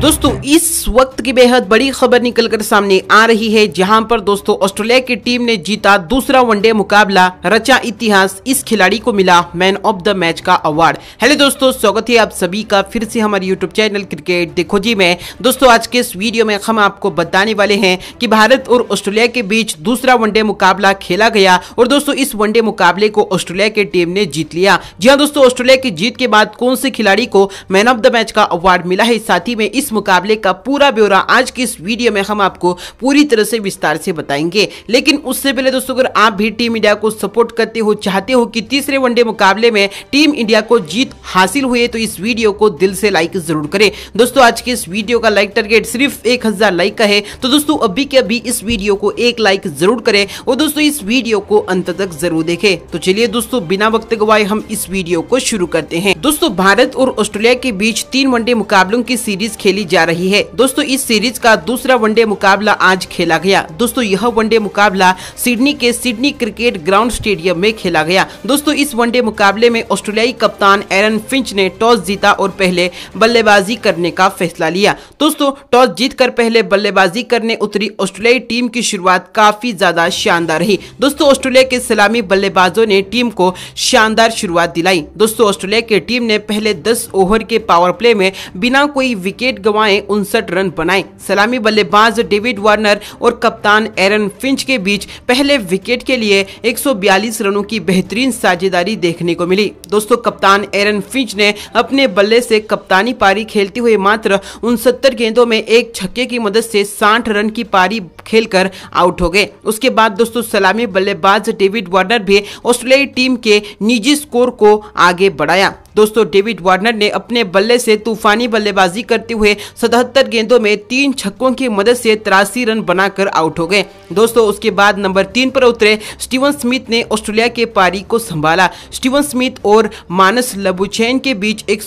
दोस्तों इस वक्त की बेहद बड़ी खबर निकलकर सामने आ रही है जहां पर दोस्तों ऑस्ट्रेलिया की टीम ने जीता दूसरा वनडे मुकाबला रचा इतिहास इस खिलाड़ी को मिला मैन ऑफ द मैच का अवार्ड हेलो दोस्तों स्वागत है आप सभी का फिर से हमारे यूट्यूब चैनल क्रिकेट देखो जी में दोस्तों आज के इस वीडियो में हम आपको बताने वाले हैं की भारत और ऑस्ट्रेलिया के बीच दूसरा वनडे मुकाबला खेला गया और दोस्तों इस वनडे मुकाबले को ऑस्ट्रेलिया की टीम ने जीत लिया जी हाँ दोस्तों ऑस्ट्रेलिया की जीत के बाद कौन से खिलाड़ी को मैन ऑफ द मैच का अवार्ड मिला है साथ ही में इस इस मुकाबले का पूरा ब्यौरा आज की इस वीडियो में हम आपको पूरी तरह से विस्तार से बताएंगे लेकिन उससे पहले दोस्तों अगर आप भी टीम इंडिया को सपोर्ट करते हो चाहते हो कि तीसरे वनडे मुकाबले में टीम इंडिया को जीत हासिल हुई तो इस वीडियो को दिल से लाइक जरूर करें दोस्तों आज के इस वीडियो का लाइक टारगेट सिर्फ एक हजार लाइक का है तो दोस्तों अभी के अभी इस वीडियो को एक लाइक जरूर करें और दोस्तों इस वीडियो को अंत तक जरूर देखें तो चलिए दोस्तों बिना वक्त गवाए हम इस वीडियो को शुरू करते हैं दोस्तों भारत और ऑस्ट्रेलिया के बीच तीन वनडे मुकाबलों की सीरीज खेली खेली जा रही है दोस्तों इस सीरीज का दूसरा वनडे मुकाबला आज खेला गया दोस्तों यह वनडे मुकाबला सिडनी के सिडनी क्रिकेट ग्राउंड स्टेडियम में खेला गया दोस्तों इस वनडे मुकाबले में ऑस्ट्रेलियाई कप्तान एरन फिंच ने टॉस जीता और पहले बल्लेबाजी करने का फैसला लिया दोस्तों टॉस जीत पहले बल्लेबाजी करने उतरी ऑस्ट्रेलियाई टीम की शुरुआत काफी ज्यादा शानदार रही दोस्तों ऑस्ट्रेलिया के सलामी बल्लेबाजों ने टीम को शानदार शुरुआत दिलाई दोस्तों ऑस्ट्रेलिया की टीम ने पहले दस ओवर के पावर प्ले में बिना कोई विकेट गंवाए उनसठ रन बनाए सलामी बल्लेबाज डेविड वार्नर और कप्तान एरन फिंच के बीच पहले विकेट के लिए 142 रनों की बेहतरीन साझेदारी देखने को मिली दोस्तों कप्तान एरन फिंच ने अपने बल्ले से कप्तानी पारी खेलते हुए मात्र उनसत्तर गेंदों में एक छक्के की मदद से साठ रन की पारी खेलकर आउट हो गए उसके बाद दोस्तों सलामी बल्लेबाज डेविड वार्नर भी ऑस्ट्रेलियाई टीम के निजी स्कोर को आगे बढ़ाया दोस्तों डेविड वार्नर ने अपने बल्ले से तूफानी बल्लेबाजी करते हुए सतहत्तर गेंदों में तीन छक्कों की मदद से तिरासी रन बनाकर आउट हो गए दोस्तों उसके बाद नंबर तीन पर उतरे स्टीवन स्मिथ ने ऑस्ट्रेलिया के पारी को संभाला स्टीवन स्मिथ और मानस लबुचैन के बीच एक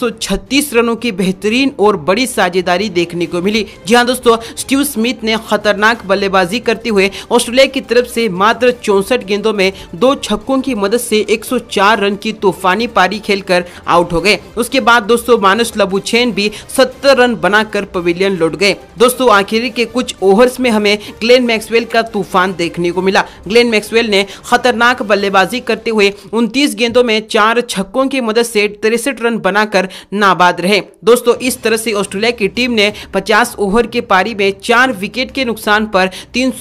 रनों की बेहतरीन और बड़ी साझेदारी देखने को मिली जी हाँ दोस्तों स्टीव स्मिथ ने खतरनाक बल्लेबाजी करते हुए ऑस्ट्रेलिया की तरफ से मात्र चौसठ गेंदों में दो छक्कों की मदद से 104 रन की तूफानी पारी खेलकर आउट आउट हो गए उसके बाद दोस्तों मानस लबुछेन भी सत्तर रन बनाकर पवेलियन लौट गए दोस्तों आखिरी के कुछ ओवर्स में हमें ग्लेन मैक्सवेल का तूफान देखने को मिला ग्लेन मैक्सवेल ने खतरनाक बल्लेबाजी करते हुए उनतीस गेंदों में चार छक्कों की मदद से तिरसठ रन बनाकर नाबाद रहे दोस्तों इस तरह से ऑस्ट्रेलिया की टीम ने पचास ओवर के पारी में चार विकेट के नुकसान पर तीन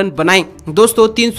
रन बनाए दोस्तों तीन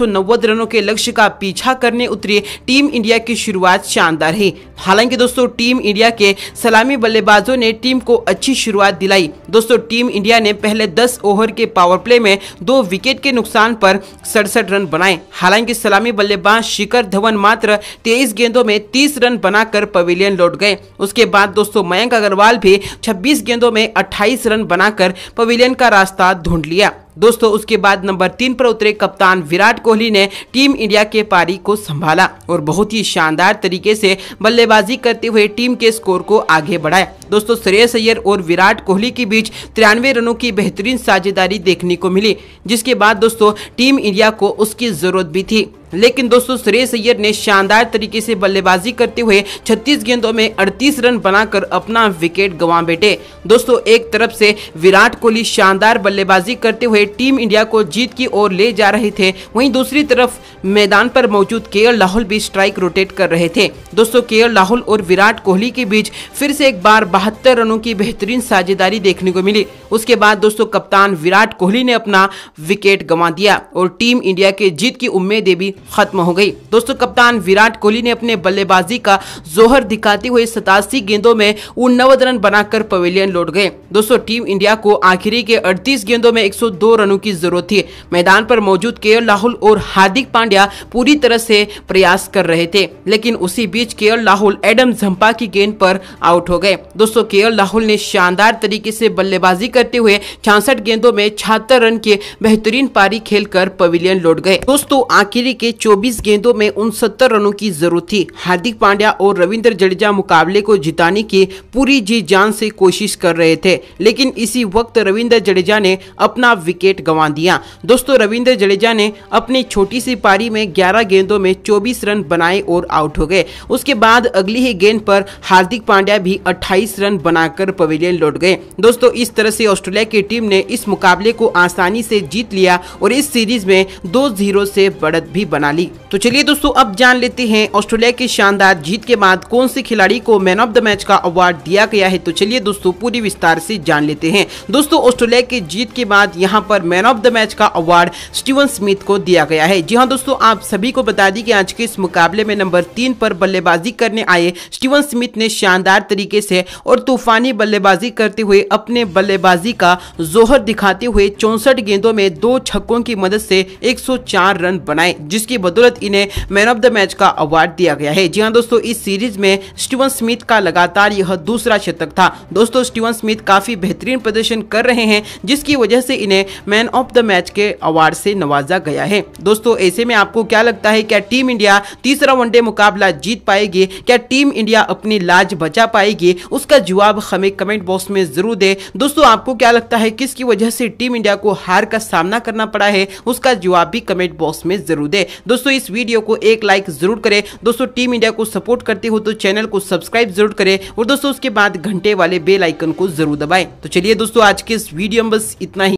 रनों के लक्ष्य का पीछा करने उतरी टीम इंडिया की शुरुआत शानदार है हालांकि हालांकि दोस्तों टीम इंडिया के सलामी बल्लेबाजों ने टीम को अच्छी शुरुआत दिलाई दोस्तों टीम इंडिया ने पहले दस ओवर के पावर प्ले में दो विकेट के नुकसान पर सड़सठ रन बनाए हालांकि सलामी बल्लेबाज शिखर धवन मात्र तेईस गेंदों में तीस रन बनाकर पवेलियन लौट गए उसके बाद दोस्तों मयंक अग्रवाल भी छब्बीस गेंदों में अट्ठाईस रन बनाकर पवेलियन का रास्ता ढूंढ लिया दोस्तों उसके बाद नंबर तीन पर उतरे कप्तान विराट कोहली ने टीम इंडिया के पारी को संभाला और बहुत ही शानदार तरीके से बल्लेबाजी करते हुए टीम के स्कोर को आगे बढ़ाया दोस्तों श्रेयस अय्यर और विराट कोहली के बीच तिरानवे रनों की बेहतरीन साझेदारी देखने को मिली जिसके बाद दोस्तों टीम इंडिया को उसकी जरूरत भी थी लेकिन दोस्तों श्रेयस अय्यर ने शानदार तरीके से बल्लेबाजी करते हुए 36 गेंदों में 38 रन बनाकर अपना विकेट गंवा बैठे दोस्तों एक तरफ से विराट कोहली शानदार बल्लेबाजी करते हुए टीम इंडिया को जीत की ओर ले जा रहे थे वहीं दूसरी तरफ मैदान पर मौजूद के राहुल भी स्ट्राइक रोटेट कर रहे थे दोस्तों के राहुल और विराट कोहली के बीच फिर से एक बार बहत्तर रनों की बेहतरीन साझेदारी देखने को मिली उसके बाद दोस्तों कप्तान विराट कोहली ने अपना विकेट गंवा दिया और टीम इंडिया के जीत की उम्मीदें भी खत्म हो गई दोस्तों कप्तान विराट कोहली ने अपने बल्लेबाजी का जोहर दिखाते हुए सतासी गेंदों में उन्नवद रन बनाकर पवेलियन लौट गए दोस्तों टीम इंडिया को आखिरी के अड़तीस गेंदों में एक रनों की जरूरत थी मैदान पर मौजूद के राहुल और हार्दिक पांड्या पूरी तरह से प्रयास कर रहे थे लेकिन उसी बीच केएल राहुल एडम झंपा की गेंद पर आउट हो गए दोस्तों के राहुल ने शानदार तरीके से बल्लेबाजी करते हुए छियासठ गेंदों में छहत्तर रन के बेहतरीन पारी खेलकर पवेलियन लौट गए दोस्तों आखिरी के 24 गेंदों में उनसत्तर रनों की जरूरत थी हार्दिक पांड्या और रविंद्र जडेजा मुकाबले को जिताने की पूरी जी जान से कोशिश कर रहे थे लेकिन इसी वक्त रविंद्र जडेजा ने अपना विकेट गंवा दिया दोस्तों रविंद्र जडेजा ने अपनी छोटी सी पारी में 11 गेंदों में 24 रन बनाए और आउट हो गए उसके बाद अगली ही गेंद पर हार्दिक पांड्या भी अट्ठाईस रन बनाकर पवेलियन लौट गए दोस्तों इस तरह से ऑस्ट्रेलिया की टीम ने इस मुकाबले को आसानी से जीत लिया और इस सीरीज में दो जीरो से बढ़त भी बना ली तो चलिए दोस्तों अब जान लेते हैं ऑस्ट्रेलिया की शानदार जीत के बाद कौन से खिलाड़ी को मैन ऑफ द मैच का अवार्ड दिया गया है तो चलिए दोस्तों पूरी विस्तार से जान लेते हैं दोस्तों ऑस्ट्रेलिया की जीत के बाद यहाँ पर मैन ऑफ द मैच का अवार्ड स्टीवन स्मिथ को दिया गया है जी हाँ दोस्तों आप सभी को बता दी कि आज के इस मुकाबले में नंबर तीन पर बल्लेबाजी करने आए स्टीवन स्मिथ ने शानदार तरीके से और तूफानी बल्लेबाजी करते हुए अपने बल्लेबाजी का जोहर दिखाते हुए चौंसठ गेंदों में दो छक्कों की मदद से 104 रन बनाए जिसकी बदौलत इन्हें मैन ऑफ द मैच का अवार्ड दिया गया है जी हाँ दोस्तों इस सीरीज में स्टीवन स्मिथ का लगातार यह दूसरा शतक था दोस्तों स्टीवन स्मिथ काफी बेहतरीन प्रदर्शन कर रहे हैं जिसकी वजह से इन्हें मैन ऑफ द मैच के अवार्ड से नवाजा गया है दोस्तों ऐसे में आपको क्या लगता है क्या टीम इंडिया तीसरा वनडे मुकाबला जीत पाएगी क्या टीम इंडिया अपनी लाज बचा पाएगी उसका इसका जवाब हमें कमेंट बॉक्स में जरूर दे दोस्तों आपको क्या लगता है किसकी वजह से टीम इंडिया को हार का सामना करना पड़ा है उसका जवाब भी कमेंट बॉक्स में जरूर दे दोस्तों इस वीडियो को एक लाइक जरूर करें दोस्तों टीम इंडिया को सपोर्ट करते हो तो चैनल को सब्सक्राइब जरूर करें और दोस्तों उसके बाद घंटे वाले बेलाइकन को जरूर दबाएं तो चलिए दोस्तों आज के इस वीडियो में बस इतना ही